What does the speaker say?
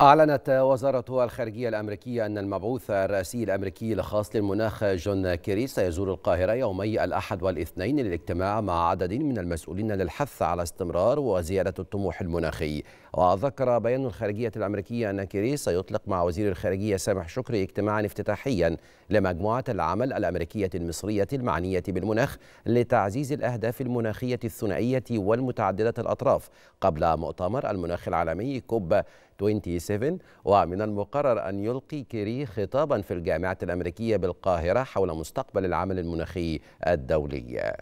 أعلنت وزارة الخارجية الأمريكية أن المبعوث الرئاسي الأمريكي الخاص للمناخ جون كيري سيزور القاهرة يومي الأحد والاثنين للاجتماع مع عدد من المسؤولين للحث على استمرار وزيادة الطموح المناخي وذكر بيان الخارجية الأمريكية أن كيري سيطلق مع وزير الخارجية سامح شكري اجتماعا افتتاحيا لمجموعة العمل الأمريكية المصرية المعنية بالمناخ لتعزيز الأهداف المناخية الثنائية والمتعددة الأطراف قبل مؤتمر المناخ العالمي كوب 20 7 ومن المقرر أن يلقي كيري خطابا في الجامعة الأمريكية بالقاهرة حول مستقبل العمل المناخي الدولي